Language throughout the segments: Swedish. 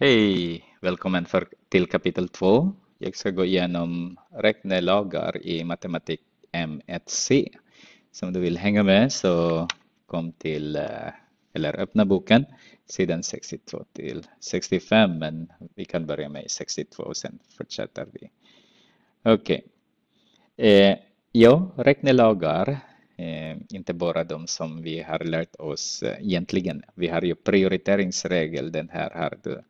Hej! Välkommen för, till kapitel 2. Jag ska gå igenom räknelagar i matematik M1C. Så om du vill hänga med så kom till, eh, eller öppna boken, sidan 62 till 65, men vi kan börja med 62 och sen fortsätter vi. Okej. Okay. Eh, ja, räknelagar Eh, inte bara de som vi har lärt oss eh, egentligen. Vi har ju prioriteringsregel, den här har du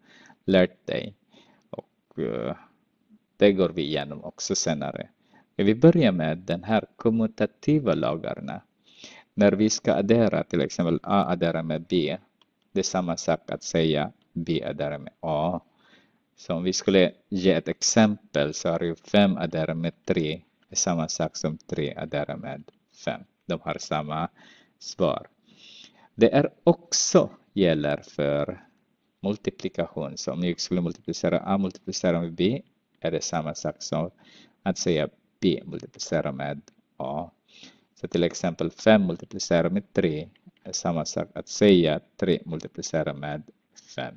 lärt dig. Och eh, det går vi igenom också senare. vi börjar med den här kommutativa lagarna. När vi ska addera, till exempel A addera med B, det är samma sak att säga B addera med A. Så om vi skulle ge ett exempel så har ju 5 addera med 3, är samma sak som 3 addera med 5. De har samma svar. Det är också gäller för multiplikation. Så om jag skulle multiplicera A multiplicera med B är det samma sak som att säga B multiplicera med A. Så till exempel 5 multiplicera med 3 är samma sak att säga 3 multiplicera med 5.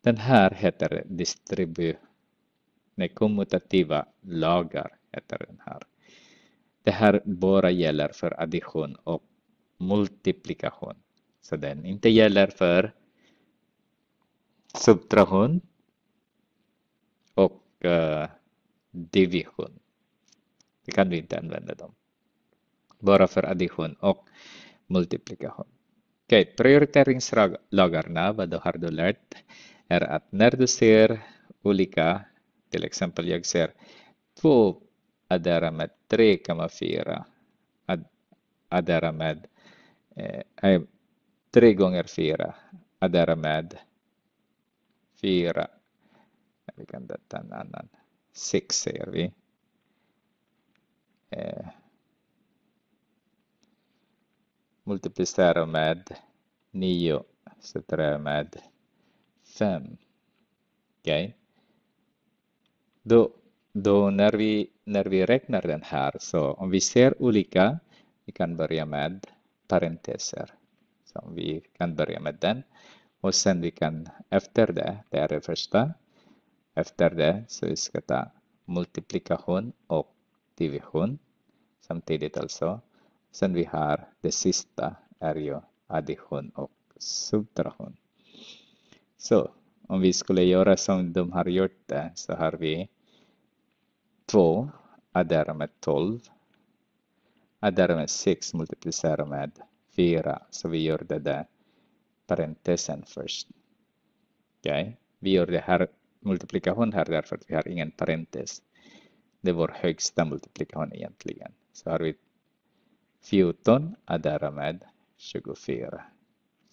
Den här heter distribu... Nej, kommutativa lagar heter den här. Det här bara gäller för addition och multiplikation. Så den inte gäller för subtraktion och eh, division. Det kan vi inte använda dem. Bara för addition och multiplikation. Okej, okay, prioriteringslagarna, vad du har du lärt, är att när du ser olika, till exempel jag ser 2 addera med 3,4 ad, addera med eh, 3 gånger 4 addera med 4. Vi kan annan 6 säger vi. Eh, multiplicerar med 9, separerar med 5. Okej. Okay. Då, då när, vi, när vi räknar den här, så om vi ser olika, vi kan börja med parenteser. Så vi kan börja med den. Och sen vi kan efter det, det är det första. Efter det så vi ska ta multiplikation och division samtidigt alltså. Sen vi har det sista är ju addition och subtraktion. Så om vi skulle göra som de har gjort det så har vi 2 adderar med 12 adderar med 6 multiplicerar med 4 så vi gjorde det parentesen först. Okay. Vi gör det här multiplikation här därför att vi har ingen parentes. Det är vår högsta multiplikation egentligen. Så har vi 14 addera med 24.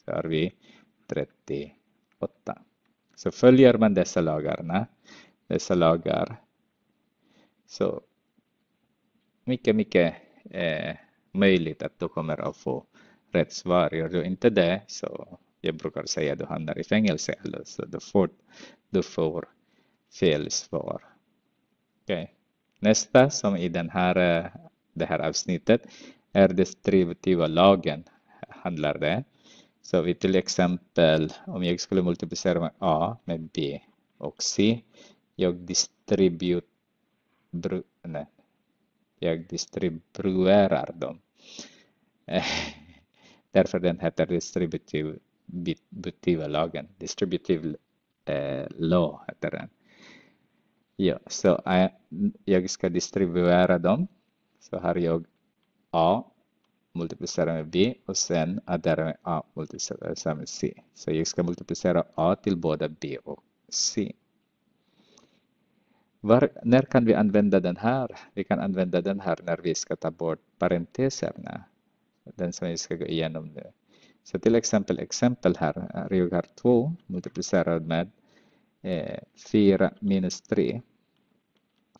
Så har vi 38. Så följer man dessa lagarna, dessa lagar, så mycket, mycket eh, möjligt att du kommer att få rätt svar. Gör du inte det så jag brukar säga du hamnar i fängelse eller så du får, du får fel svar. Okay. Nästa som i den här, eh, det här avsnittet är distributiva lagen handlar det. Så vi till exempel om jag skulle multiplicera med A med B och C. Jag distribut, nej, jag distribuerar dem. Därför den heter distributiv distributiva lagen, distributive eh, law heter den. Ja, så jag ska distribuera dem. Så har jag A multiplicerar med B och sen adderar med A multiplicerar med C. Så jag ska multiplicera A till både B och C. Var, när kan vi använda den här? Vi kan använda den här när vi ska ta bort parenteserna. Den som vi ska gå igenom nu. Så till exempel exempel här, eh, Rygar 2 multiplicerad med eh, 4 minus 3.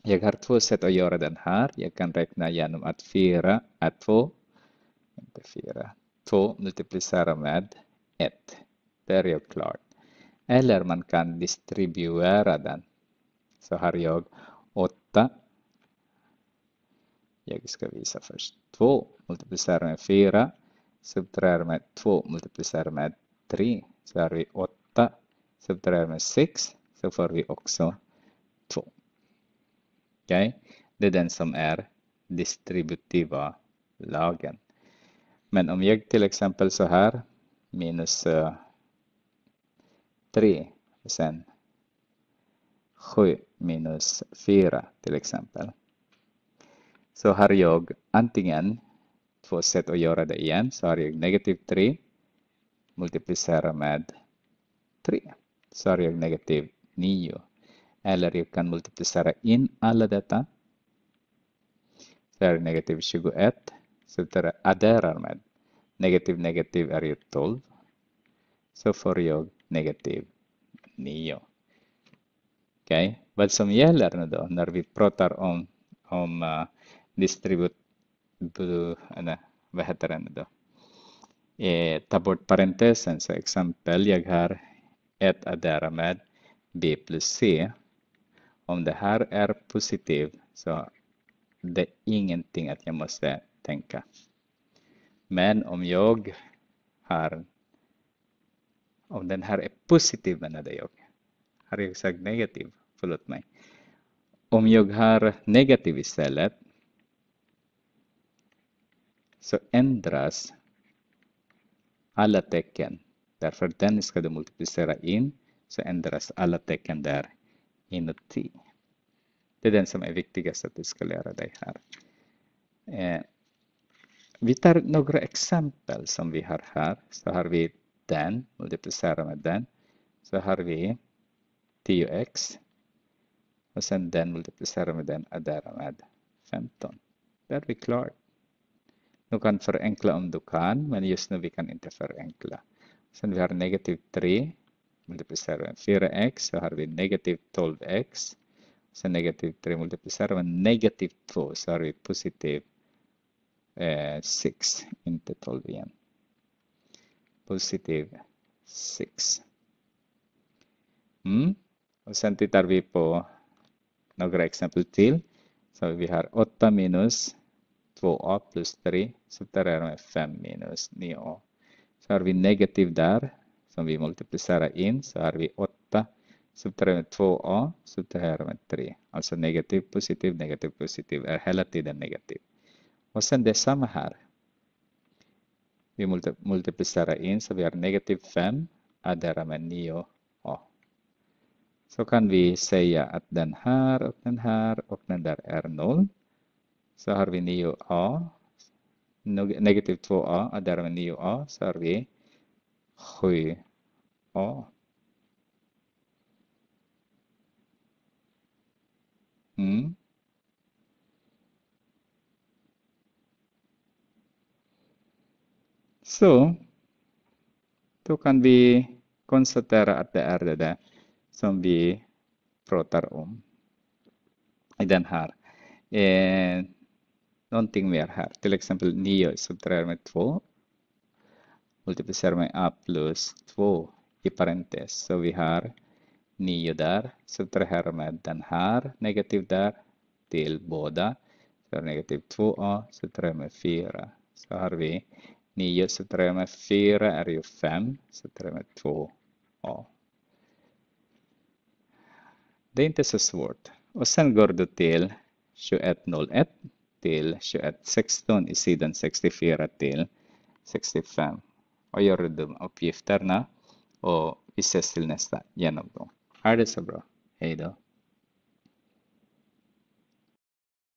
Jag har två sätt att göra den här. Jag kan räkna genom att 4 är 2, inte 4, 2 multiplicerar med 1. Där är jag klar. Eller man kan distribuera den. Så har jag 8. Jag ska visa först 2 multiplicerar med 4 subtraherar med 2, multiplicerar med 3, så har vi 8, subtraherar med 6, så får vi också 2. okay? det är den som är distributiva lagen. Men om jag till exempel så här, minus 3 eh, och sen 7 minus 4 till exempel. Så har jag antingen två sätt att göra det igen. Så har jag negativ 3 multiplicera med 3. Så har jag negativ 9. Eller jag kan multiplicera in alla detta. Så är det negativ 21. Så det adderar med. Negativ negativ är ju 12. Så får jag negativ 9. Okej, okay. vad som gäller nu då när vi pratar om, om uh, eh, distribut nej, vad heter den då? Eh, ta bort parentesen, så exempel, jag har ett att med b plus c. Om det här är positivt så det är ingenting att jag måste tänka. Men om jag har, om den här är positiv menade jag, har jag sagt negativ, förlåt mig. Om jag har negativ istället så ändras alla tecken. Därför den ska du multiplicera in så ändras alla tecken där inuti. Det är den som är viktigast att du ska lära dig här. Eh, vi tar några exempel som vi har här. Så har vi den, multiplicera med den. Så har vi 10x. Och sen den multiplicera med den och där med 15. Där är vi klara nu kan förenkla om du kan, men just nu vi kan inte förenkla. Sen vi har negativ 3 multiplicerar med 4x, så har vi negativ 12x. Sen negativ 3 multiplicerar med negativ 2, så har vi positiv eh, 6, inte 12 igen. Positiv 6. Mm. Och sen tittar vi på några exempel till. Så vi har 8 minus 2a plus 3. subtraherar med 5 minus 9a. Så har vi negativ där som vi multiplicerar in så har vi 8 subtraherar med 2a subtraherar med 3. Alltså negativ, positiv, negativ, positiv är hela tiden negativ. Och sen det samma här. Vi multiplicerar in så vi har negativ 5 adderar med 9a. Så kan vi säga att den här och den här och den där är 0. Så har vi 9a. Negativ 2a är därmed 9a. Så har vi 7a. Mm. Så, då kan vi konstatera att det är det där som vi pratar om i den här. Eh, någonting mer här. Till exempel 9 subtraherar med 2. Multiplicerar med a plus 2 i parentes. Så vi har 9 där. Subtraherar med den här negativ där till båda. Så negativ 2a subtraherar med 4. Så har vi 9 subtraherar med 4 är ju 5. Subtraherar med 2a. Det är inte så svårt. Och sen går du till 2101 till at 16 isidan 64 till 65. Och gör du de uppgifterna och vi ses till nästa genomgång. Ha det så bra. Hej då.